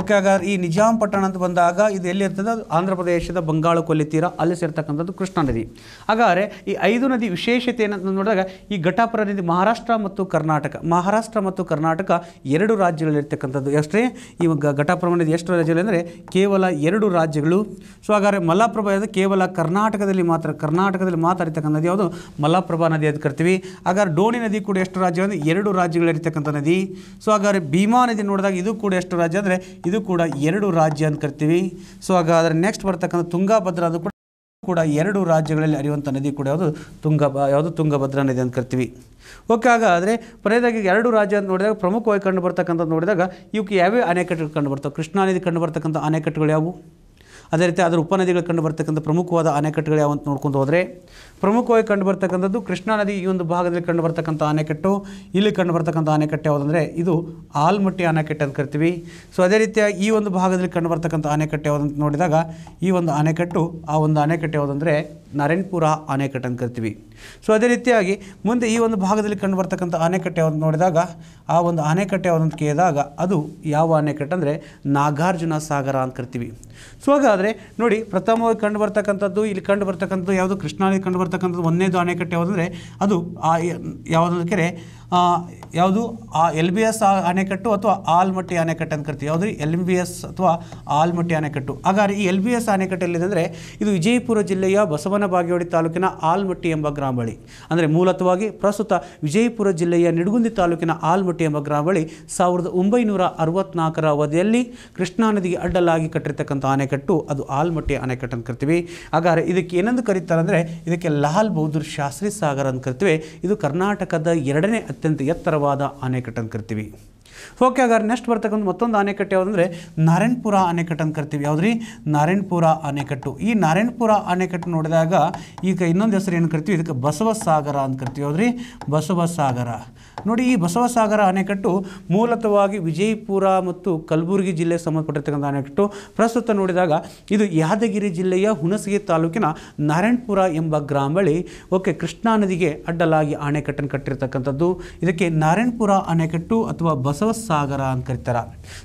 ಓಕೆ ಹಾಗಾದ್ರೆ ಈ ನಿಜಾಮ್ ಪಟ್ಟಣ ಅಂತ ಬಂದಾಗ ಇದು ಎಲ್ಲಿ ಅದು ಆಂಧ್ರ ಪ್ರದೇಶದ ಬಂಗಾಳ ಕೊಲ್ಲಿ ತೀರ ಅಲ್ಲಿ ಸೇರ್ತಕ್ಕಂಥದ್ದು ಕೃಷ್ಣಾ ನದಿ ಹಾಗಾದರೆ ಈ ಐದು ನದಿ ವಿಶೇಷತೆ ಏನಂತ ನೋಡಿದಾಗ ಈ ಘಟಾಪುರ ನದಿ ಮಹಾರಾಷ್ಟ್ರ ಮತ್ತು ಕರ್ನಾಟಕ ಮಹಾರಾಷ್ಟ್ರ ಮತ್ತು ಕರ್ನಾಟಕ ಎರಡು ರಾಜ್ಯಗಳಲ್ಲಿರ್ತಕ್ಕಂಥದ್ದು ಎಷ್ಟೇ ಇವಾಗ ಘಟಾಪುರ ನದಿ ಎಷ್ಟು ರಾಜ್ಯಗಳು ಅಂದರೆ ಕೇವಲ ಎರಡು ರಾಜ್ಯಗಳು ಸೊ ಹಾಗಾದರೆ ಮಲಪ್ರಭಾ ಕೇವಲ ಕರ್ನಾಟಕದಲ್ಲಿ ಮಾತ್ರ ಕರ್ನಾಟಕದಲ್ಲಿ ಮಾತಾಡಿರ್ತಕ್ಕಂಥ ನದಿ ಯಾವುದು ಮಲಪ್ರಭಾ ನದಿ ಅಂತ ಕರಿತೀವಿ ಹಾಗಾದ್ರೆ ದ್ರೋಣಿ ನದಿ ಕೂಡ ಎಷ್ಟು ರಾಜ್ಯ ಅಂದರೆ ಎರಡು ರಾಜ್ಯಗಳಿರ್ತಕ್ಕಂಥ ನದಿ ಸೊ ಹಾಗಾದರೆ ಭೀಮಾ ನದಿ ನೋಡಿದಾಗ ಇದು ಕೂಡ ಎಷ್ಟು ರಾಜ್ಯ ಅಂದರೆ ಇದು ಕೂಡ ಎರಡು ರಾಜ್ಯ ಅಂತ ಕರಿತೀವಿ ಸೊ ಹಾಗಾದರೆ ನೆಕ್ಸ್ಟ್ ಬರ್ತಕ್ಕಂಥ ತುಂಗಾಭದ್ರಾ ಅದು ಕೂಡ ಕೂಡ ಎರಡು ರಾಜ್ಯಗಳಲ್ಲಿ ಅರಿಯುವಂಥ ನದಿ ಕೂಡ ಯಾವುದು ತುಂಗ ಯಾವುದು ತುಂಗಭದ್ರಾ ನದಿ ಅಂತ ಕರಿತೀವಿ ಓಕೆ ಹಾಗಾದರೆ ಪರ್ಯದಾಗ ಎರಡು ರಾಜ್ಯ ಅಂತ ನೋಡಿದಾಗ ಪ್ರಮುಖವಾಗಿ ಕಂಡು ಬರ್ತಕ್ಕಂಥದ್ದು ನೋಡಿದಾಗ ಇವಕ್ಕೆ ಯಾವ್ಯಾವ ಅಣೆಕಟ್ಟುಗಳು ಕಂಡು ಬರ್ತವೆ ಕೃಷ್ಣಾ ನದಿ ಕಂಡು ಬರ್ತಕ್ಕಂಥ ಅಣೆಕಟ್ಟುಗಳು ಯಾವುವು ಅದೇ ರೀತಿ ಅದರ ಉಪನದಿಗಳು ಕಂಡು ಬರ್ತಕ್ಕಂಥ ಪ್ರಮುಖವಾದ ಅಣೆಕಟ್ಟುಗಳು ಯಾವಂತ ನೋಡ್ಕೊಂಡು ಹೋದರೆ ಪ್ರಮುಖವಾಗಿ ಕಂಡು ಬರ್ತಕ್ಕಂಥದ್ದು ಕೃಷ್ಣಾ ನದಿ ಈ ಒಂದು ಭಾಗದಲ್ಲಿ ಕಂಡು ಬರ್ತಕ್ಕಂಥ ಅಣೆಕಟ್ಟು ಇಲ್ಲಿ ಕಂಡು ಬರ್ತಕ್ಕಂಥ ಅಣೆಕಟ್ಟು ಯಾವುದಂದರೆ ಇದು ಆಲ್ಮಟ್ಟಿ ಅಣೆಕಟ್ಟೆ ಅಂತ ಕರಿತೀವಿ ಸೊ ಅದೇ ರೀತಿಯಾಗಿ ಈ ಒಂದು ಭಾಗದಲ್ಲಿ ಕಂಡು ಬರ್ತಕ್ಕಂಥ ಅಣೆಕಟ್ಟು ಯಾವುದಂತ ನೋಡಿದಾಗ ಈ ಒಂದು ಅಣೆಕಟ್ಟು ಆ ಒಂದು ಅಣೆಕಟ್ಟು ಯಾವುದಂದರೆ ನಾರಾಯಣಪುರ ಆನೆಕಟ್ಟೆ ಅಂತ ಕರಿತೀವಿ ಸೊ ಅದೇ ರೀತಿಯಾಗಿ ಮುಂದೆ ಈ ಒಂದು ಭಾಗದಲ್ಲಿ ಕಂಡು ಬರ್ತಕ್ಕಂಥ ಅಣೆಕಟ್ಟೆ ಅವ್ರನ್ನ ನೋಡಿದಾಗ ಆ ಒಂದು ಅಣೆಕಟ್ಟೆ ಅವ್ರನ್ನ ಕೇಳಿದಾಗ ಅದು ಯಾವ ಅಣೆಕಟ್ಟು ಅಂದರೆ ನಾಗಾರ್ಜುನ ಸಾಗರ ಅಂತ ಕರಿತೀವಿ ಸೊ ಹಾಗಾದರೆ ನೋಡಿ ಪ್ರಥಮವಾಗಿ ಕಂಡು ಬರ್ತಕ್ಕಂಥದ್ದು ಇಲ್ಲಿ ಕಂಡು ಬರ್ತಕ್ಕಂಥದ್ದು ಯಾವುದು ಕೃಷ್ಣಾಲಿ ಕಂಡು ಬರ್ತಕ್ಕಂಥದ್ದು ಒಂದನೇದು ಅಣೆಕಟ್ಟೆ ಯಾವುದಂದರೆ ಅದು ಆ ಕೆರೆ ಯಾವುದು ಆ ಎಲ್ ಬಿ ಎಸ್ ಆಣೆಕಟ್ಟು ಅಥವಾ ಆಲ್ಮಟ್ಟಿ ಅಣೆಕಟ್ಟು ಅಂತ ಕರಿತೀವಿ ಯಾವುದ್ರಿ ಎಲ್ ಬಿ ಎಸ್ ಅಥವಾ ಆಲ್ಮಟ್ಟಿ ಅಣೆಕಟ್ಟು ಹಾಗಾದ್ರೆ ಈ ಎಲ್ ಬಿ ಎಸ್ ಅಣೆಕಟ್ಟು ಅಂದರೆ ಇದು ವಿಜಯಪುರ ಜಿಲ್ಲೆಯ ಬಸವನ ಬಾಗೇವಾಡಿ ತಾಲೂಕಿನ ಆಲ್ಮಟ್ಟಿ ಎಂಬ ಗ್ರಾಮ ಬಳಿ ಅಂದರೆ ಮೂಲತವಾಗಿ ಪ್ರಸ್ತುತ ವಿಜಯಪುರ ಜಿಲ್ಲೆಯ ನಿಡುಗುಂದಿ ತಾಲೂಕಿನ ಆಲ್ಮಟ್ಟಿ ಎಂಬ ಗ್ರಾಮ ಬಳಿ ಸಾವಿರದ ಒಂಬೈನೂರ ಅರವತ್ನಾಲ್ಕರ ಅವಧಿಯಲ್ಲಿ ಕೃಷ್ಣಾ ನದಿಗೆ ಅಡ್ಡಲಾಗಿ ಕಟ್ಟಿರ್ತಕ್ಕಂಥ ಆಣೆಕಟ್ಟು ಅದು ಆಲ್ಮಟ್ಟಿ ಅಣೆಕಟ್ಟು ಅಂತ ಕರಿತೀವಿ ಹಾಗಾದರೆ ಇದಕ್ಕೆ ಏನೆಂದು ಕರೀತಾರೆ ಅಂದರೆ ಇದಕ್ಕೆ ಲಾಲ್ ಬಹದ್ದೂರ್ ಶಾಸ್ತ್ರಿ ಸಾಗರ ಅಂತ ಕರಿತೀವಿ ಇದು ಕರ್ನಾಟಕದ ಎರಡನೇ ಅತ್ಯಂತ ಎತ್ತರವಾದ ಅಣೆಕಟ್ಟು ಕರಿತೀವಿ ಓಕೆ ಹಾಗಾದ್ರೆ ನೆಕ್ಸ್ಟ್ ಬರ್ತಕ್ಕಂಥ ಮತ್ತೊಂದು ಅಣೆಕಟ್ಟು ಯಾವುದಂದ್ರೆ ನಾರಾಯಣಪುರ ಅಣೆಕಟ್ಟು ಅಂತ ಕರಿತೀವಿ ಯಾವುದ್ರಿ ನಾರಾಯಣಪುರ ಅಣೆಕಟ್ಟು ಈ ನಾರಾಯಣಪುರ ಅಣೆಕಟ್ಟು ನೋಡಿದಾಗ ಈಗ ಇನ್ನೊಂದು ಹೆಸರು ಏನು ಕರಿತೀವಿ ಇದಕ್ಕೆ ಬಸವ ಸಾಗರ ಅಂತ ಕರಿತೀವಿ ಯಾವ್ದ್ರಿ ಬಸವ ಸಾಗರ ನೋಡಿ ಈ ಬಸವಸಾಗರ ಅಣೆಕಟ್ಟು ಮೂಲತವಾಗಿ ವಿಜಯಪುರ ಮತ್ತು ಕಲಬುರಗಿ ಜಿಲ್ಲೆಗೆ ಸಂಬಂಧಪಟ್ಟಿರ್ತಕ್ಕಂಥ ಅಣೆಕಟ್ಟು ಪ್ರಸ್ತುತ ನೋಡಿದಾಗ ಇದು ಯಾದಗಿರಿ ಜಿಲ್ಲೆಯ ಹುಣಸಗಿ ತಾಲೂಕಿನ ನಾರಾಯಣಪುರ ಎಂಬ ಗ್ರಾಮ ಬಳಿ ಓಕೆ ಕೃಷ್ಣಾ ನದಿಗೆ ಅಡ್ಡಲಾಗಿ ಅಣೆಕಟ್ಟನ್ನು ಕಟ್ಟಿರ್ತಕ್ಕಂಥದ್ದು ಇದಕ್ಕೆ ನಾರಾಯಣಪುರ ಅಣೆಕಟ್ಟು ಅಥವಾ ಬಸವಸಾಗರ ಅಂತ ಕರೀತಾರೆ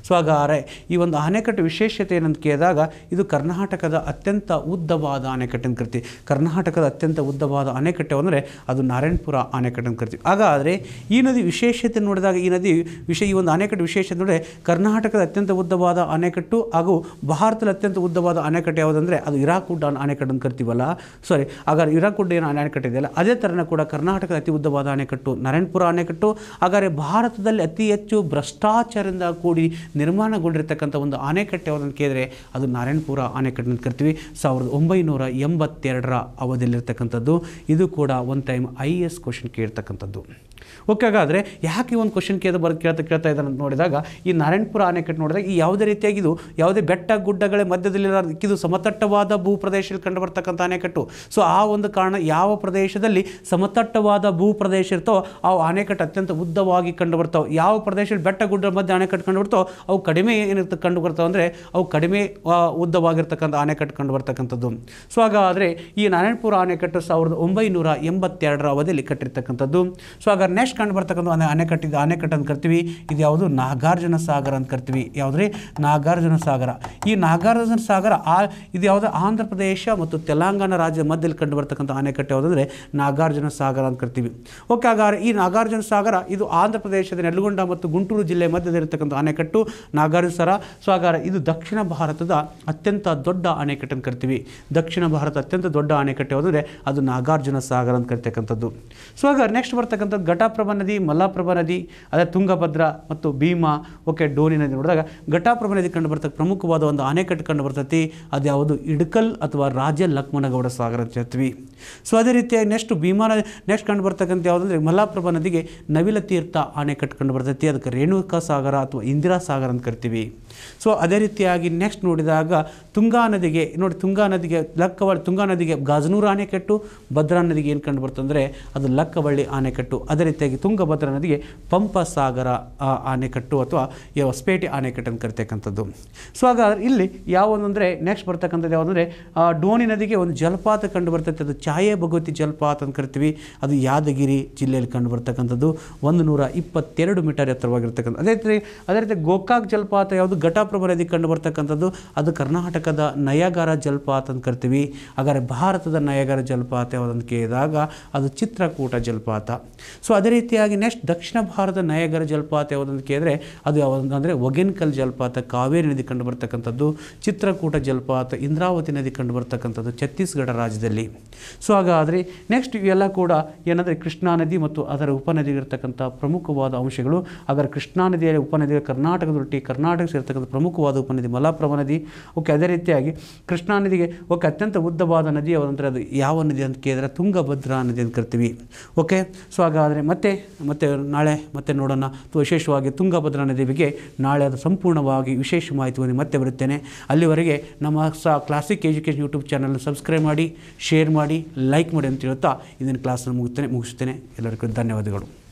ಸೊ ಹಾಗಾದರೆ ಈ ಒಂದು ಅಣೆಕಟ್ಟು ವಿಶೇಷತೆ ಏನಂತ ಕೇಳಿದಾಗ ಇದು ಕರ್ನಾಟಕದ ಅತ್ಯಂತ ಉದ್ದವಾದ ಅಣೆಕಟ್ಟನ್ನು ಕರಿತೀವಿ ಕರ್ನಾಟಕದ ಅತ್ಯಂತ ಉದ್ದವಾದ ಅಣೆಕಟ್ಟೆ ಅಂದರೆ ಅದು ನಾರಾಯಣಪುರ ಅಣೆಕಟ್ಟನ್ನು ಕರಿತೀವಿ ಹಾಗಾದರೆ ಈ ಈ ನದಿ ವಿಶೇಷತೆ ನೋಡಿದಾಗ ಈ ನದಿ ವಿಷಯ ಈ ಒಂದು ಅಣೆಕಟ್ಟು ವಿಶೇಷತೆ ನೋಡಿದ್ರೆ ಕರ್ನಾಟಕದ ಅತ್ಯಂತ ಉದ್ದವಾದ ಅಣೆಕಟ್ಟು ಹಾಗೂ ಭಾರತದ ಅತ್ಯಂತ ಉದ್ದವಾದ ಅಣೆಕಟ್ಟು ಯಾವುದಂದರೆ ಅದು ಇರಾಕುಡ್ಡನ ಅಣೆಕಟ್ಟು ಅಂತ ಕರಿತೀವಲ್ಲ ಸಾರಿ ಹಾಗಾದ್ರೆ ಇರಾಕುಡ್ಡ ಏನು ಅಣೆಕಟ್ಟು ಇದೆಯಲ್ಲ ಅದೇ ಥರನ ಕೂಡ ಕರ್ನಾಟಕದ ಅತಿ ಉದ್ದವಾದ ಅಣೆಕಟ್ಟು ನಾರಾಯಣಪುರ ಅಣೆಕಟ್ಟು ಹಾಗಾದರೆ ಭಾರತದಲ್ಲಿ ಅತಿ ಹೆಚ್ಚು ಭ್ರಷ್ಟಾಚಾರದಿಂದ ಕೂಡಿ ನಿರ್ಮಾಣಗೊಂಡಿರ್ತಕ್ಕಂಥ ಒಂದು ಅಣೆಕಟ್ಟು ಯಾವುದಂತ ಕೇಳಿದರೆ ಅದು ನಾರಾಯಣಪುರ ಅಣೆಕಟ್ಟು ಅಂತ ಕರಿತೀವಿ ಸಾವಿರದ ಒಂಬೈನೂರ ಎಂಬತ್ತೆರಡರ ಅವಧಿಯಲ್ಲಿರ್ತಕ್ಕಂಥದ್ದು ಇದು ಕೂಡ one time I A S question ಕೇಳ್ತಕ್ಕಂಥದ್ದು ಓಕೆ ಹಾಗಾದರೆ ಯಾಕೆ ಒಂದು ಕ್ವಶನ್ ಕೇಳಿದ ಬರ್ ಕೇಳ್ತಾ ಕೇಳ್ತಾ ಇದ್ದಾರೆ ಅಂತ ನೋಡಿದಾಗ ಈ ನಾರಾಯಣಪುರ ಆಣೆಕಟ್ಟು ನೋಡಿದಾಗ ಈ ಯಾವುದೇ ರೀತಿಯಾಗಿ ಇದು ಯಾವುದೇ ಬೆಟ್ಟ ಗುಡ್ಡಗಳ ಮಧ್ಯದಲ್ಲಿ ಇದು ಸಮತಟ್ಟವಾದ ಭೂ ಪ್ರದೇಶದಲ್ಲಿ ಕಂಡು ಬರ್ತಕ್ಕಂಥ ಆಣೆಕಟ್ಟು ಸೊ ಆ ಒಂದು ಕಾರಣ ಯಾವ ಪ್ರದೇಶದಲ್ಲಿ ಸಮತಟ್ಟವಾದ ಭೂ ಪ್ರದೇಶ ಇರ್ತೋ ಅವು ಆಣೆಕಟ್ಟು ಅತ್ಯಂತ ಉದ್ದವಾಗಿ ಕಂಡು ಬರ್ತಾವೆ ಯಾವ ಪ್ರದೇಶದಲ್ಲಿ ಬೆಟ್ಟ ಗುಡ್ಡ ಮಧ್ಯೆ ಆಣೆಕಟ್ಟು ಕಂಡು ಬರ್ತೋ ಅವು ಕಡಿಮೆ ಏನಿರ್ತ ಕಂಡು ಬರ್ತಾವೆ ಅಂದರೆ ಅವು ಕಡಿಮೆ ಉದ್ದವಾಗಿರ್ತಕ್ಕಂಥ ಆಣೆಕಟ್ಟು ಕಂಡು ಬರ್ತಕ್ಕಂಥದ್ದು ಸೊ ಹಾಗಾದರೆ ಈ ನಾರಾಯಣಪುರ ಆಣೆಕಟ್ಟು ಸಾವಿರದ ಒಂಬೈನೂರ ಎಂಬತ್ತೆರಡರ ಅವಧಿಯಲ್ಲಿ ಕಟ್ಟಿರ್ತಕ್ಕಂಥದ್ದು ಸೊ ಹಾಗಾದ್ರೆ ನೆಕ್ಸ್ಟ್ ಕಂಡು ಬರ್ತಕ್ಕಂಥ ಅನೆ ಅಣೆಕಟ್ಟು ಅಂತ ಕರ್ತೀವಿ ಇದು ಯಾವುದು ನಾಗಾರ್ಜುನ ಸಾಗರ ಅಂತ ಕರ್ತೀವಿ ಯಾವುದ್ರಿ ನಾಗಾರ್ಜುನ ಸಾಗರ ಈ ನಾಗಾರ್ಜುನ ಸಾಗರ ಆ ಇದು ಯಾವುದು ಆಂಧ್ರ ಪ್ರದೇಶ ಮತ್ತು ತೆಲಂಗಾಣ ರಾಜ್ಯದ ಮಧ್ಯದಲ್ಲಿ ಕಂಡು ಬರ್ತಕ್ಕಂಥ ಅಣೆಕಟ್ಟು ಯಾವುದಂದರೆ ನಾಗಾರ್ಜುನ ಸಾಗರ ಅಂತ ಕರ್ತೀವಿ ಓಕೆ ಹಾಗಾದ್ರೆ ಈ ನಾಗಾರ್ಜುನ ಸಾಗರ ಇದು ಆಂಧ್ರ ಪ್ರದೇಶದ ನೆಲಗೊಂಡ ಮತ್ತು ಗುಂಟೂರು ಜಿಲ್ಲೆ ಮಧ್ಯದಲ್ಲಿರ್ತಕ್ಕಂಥ ಅಣೆಕಟ್ಟು ನಾಗಾರ್ಜುನ ಸಾಗರ ಸೊ ಹಾಗಾದ್ರೆ ಇದು ದಕ್ಷಿಣ ಭಾರತದ ಅತ್ಯಂತ ದೊಡ್ಡ ಅಣೆಕಟ್ಟು ಅಂತ ಕರ್ತೀವಿ ದಕ್ಷಿಣ ಭಾರತ ಅತ್ಯಂತ ದೊಡ್ಡ ಅಣೆಕಟ್ಟು ಯಾವುದಂದರೆ ಅದು ನಾಗಾರ್ಜುನ ಸಾಗರ ಅಂತ ಕರಿತಕ್ಕಂಥದ್ದು ಸೊ ಹಾಗಾದ್ರೆ ನೆಕ್ಸ್ಟ್ ಬರ್ತಕ್ಕಂಥದ್ದು ಘಟಪ್ರಭಾ ಪ್ರಭಾ ನದಿ ಮಲ್ಲಾಪ್ರಭಾ ನದಿ ಅದೇ ತುಂಗಭದ್ರಾ ಮತ್ತು ಭೀಮಾ ಓಕೆ ಡೋನಿ ನದಿ ನೋಡಿದಾಗ ಘಟಪ್ರಭಾ ನದಿ ಕಂಡು ಬರ್ತಕ್ಕ ಪ್ರಮುಖವಾದ ಒಂದು ಆಣೆಕಟ್ಟು ಕಂಡು ಬರ್ತೈತಿ ಅದು ಯಾವುದು ಇಡಕಲ್ ಅಥವಾ ರಾಜ ಲಕ್ಷ್ಮಣಗೌಡ ಸಾಗರ ಚತ್ವಿ ಸೊ ಅದೇ ರೀತಿಯಾಗಿ ನೆಕ್ಸ್ಟ್ ಭೀಮಾ ನದಿ ನೆಕ್ಸ್ಟ್ ಕಂಡು ಬರ್ತಕ್ಕಂಥ ಯಾವುದಂದರೆ ಮಲ್ಲಾಪ್ರಭಾ ನದಿಗೆ ನವಿಲ ತೀರ್ಥ ಆಣೆಕಟ್ಟು ಕಂಡು ಬರ್ತೈತಿ ಅದಕ್ಕೆ ರೇಣುಕಾ ಸಾಗರ ಅಥವಾ ಇಂದಿರಾ ಸಾಗರ ಅಂತ ಕರಿತೀವಿ ಸೊ ಅದೇ ರೀತಿಯಾಗಿ ನೆಕ್ಸ್ಟ್ ನೋಡಿದಾಗ ತುಂಗಾ ನದಿಗೆ ನೋಡಿ ತುಂಗಾ ನದಿಗೆ ಲಕ್ಕವಳ್ಳಿ ತುಂಗಾ ನದಿಗೆ ಗಾಜನೂರು ಆಣೆಕಟ್ಟು ಭದ್ರಾ ನದಿಗೆ ಏನು ಕಂಡು ಬರ್ತಂದ್ರೆ ಅದು ಲಕ್ಕವಳ್ಳಿ ಆಣೆಕಟ್ಟು ಅದೇ ರೀತಿಯಾಗಿ ಜೊತೆಗೆ ತುಂಗಭದ್ರಾ ನದಿಗೆ ಪಂಪಸಾಗರ ಆಣೆಕಟ್ಟು ಅಥವಾ ಹೊಸಪೇಟೆ ಆಣೆಕಟ್ಟು ಅಂತ ಕರಿತಕ್ಕಂಥದ್ದು ಸೊ ಹಾಗಾದ್ರೆ ಇಲ್ಲಿ ಯಾವೊಂದಂದರೆ ನೆಕ್ಸ್ಟ್ ಬರ್ತಕ್ಕಂಥದ್ದು ಯಾವುದಂದರೆ ಡೋಣಿ ನದಿಗೆ ಒಂದು ಜಲಪಾತ ಕಂಡು ಬರ್ತೈತೆ ಅದು ಛಾಯೆ ಭಗವತಿ ಜಲಪಾತ ಅಂತ ಕರಿತೀವಿ ಅದು ಯಾದಗಿರಿ ಜಿಲ್ಲೆಯಲ್ಲಿ ಕಂಡು ಬರ್ತಕ್ಕಂಥದ್ದು ಒಂದು ನೂರ ಇಪ್ಪತ್ತೆರಡು ಮೀಟರ್ ಎತ್ತರವಾಗಿರ್ತಕ್ಕಂಥ ಅದೇ ರೀತಿ ಅದೇ ರೀತಿ ಗೋಕಾಕ್ ಜಲಪಾತ ಯಾವುದು ಘಟಪ್ರಭ ನದಿ ಕಂಡು ಬರ್ತಕ್ಕಂಥದ್ದು ಅದು ಕರ್ನಾಟಕದ ನಯಗಾರ ಜಲಪಾತ ಅಂತ ಕರಿತೀವಿ ಹಾಗಾದರೆ ಭಾರತದ ನಯಗಾರ ಜಲಪಾತ ಯಾವುದಂತ ಕೇಳಿದಾಗ ಅದು ಚಿತ್ರಕೂಟ ಜಲಪಾತ ಸೊ ಅದೇ ರೀತಿಯಾಗಿ ನೆಕ್ಸ್ಟ್ ದಕ್ಷಿಣ ಭಾರತದ ನಯಗರ ಜಲಪಾತ ಯಾವುದಂತ ಕೇಳಿದ್ರೆ ಅದು ಅಂದರೆ ಒಗೆನ್ಕಲ್ ಜಲಪಾತ ಕಾವೇರಿ ನದಿ ಕಂಡು ಬರ್ತಕ್ಕಂಥದ್ದು ಚಿತ್ರಕೂಟ ಜಲಪಾತ ಇಂದ್ರಾವತಿ ನದಿ ಕಂಡು ಬರ್ತಕ್ಕಂಥದ್ದು ಛತ್ತೀಸ್ಗಢ ರಾಜ್ಯದಲ್ಲಿ ಸೊ ಹಾಗಾದರೆ ನೆಕ್ಸ್ಟ್ ಇವೆಲ್ಲ ಕೂಡ ಏನಂದರೆ ಕೃಷ್ಣಾ ನದಿ ಮತ್ತು ಅದರ ಉಪನದಿಗಿರ್ತಕ್ಕಂಥ ಪ್ರಮುಖವಾದ ಅಂಶಗಳು ಅದರ ಕೃಷ್ಣಾ ನದಿಯ ಕರ್ನಾಟಕದ ರೊಟ್ಟಿ ಕರ್ನಾಟಕ ಸೇರ್ತಕ್ಕಂಥ ಪ್ರಮುಖವಾದ ಉಪನದಿ ಮಲಾಪ್ರಭಾ ನದಿ ಓಕೆ ಅದೇ ರೀತಿಯಾಗಿ ಕೃಷ್ಣಾ ನದಿಗೆ ಓಕೆ ಅತ್ಯಂತ ಉದ್ದವಾದ ನದಿ ಯಾವುದಂದರೆ ಅದು ಯಾವ ನದಿ ಅಂತ ಕೇಳಿದ್ರೆ ತುಂಗಭದ್ರಾ ನದಿ ಅಂತ ಕರಿತೀವಿ ಓಕೆ ಸೊ ಹಾಗಾದರೆ ಮತ್ತೆ ಮತ್ತೆ ಮತ್ತೆ ನಾಳೆ ಮತ್ತೆ ನೋಡೋಣ ವಿಶೇಷವಾಗಿ ತುಂಗಭದ್ರಾ ದೇವಿಗೆ ನಾಳೆ ಅದು ಸಂಪೂರ್ಣವಾಗಿ ವಿಶೇಷ ಮಾಹಿತಿಯನ್ನು ಮತ್ತೆ ಬರುತ್ತೇನೆ ಅಲ್ಲಿವರೆಗೆ ನಮ್ಮ ಸ ಕ್ಲಾಸಿಕ್ ಎಜುಕೇಷನ್ ಯೂಟ್ಯೂಬ್ ಚಾನಲ್ನ ಸಬ್ಸ್ಕ್ರೈಬ್ ಮಾಡಿ ಶೇರ್ ಮಾಡಿ ಲೈಕ್ ಮಾಡಿ ಅಂತ ಹೇಳ್ತಾ ಇದನ್ನು ಕ್ಲಾಸನ್ನು ಮುಗಿಸ್ತೇನೆ ಮುಗಿಸ್ತೇನೆ ಎಲ್ಲರಿಗೂ ಧನ್ಯವಾದಗಳು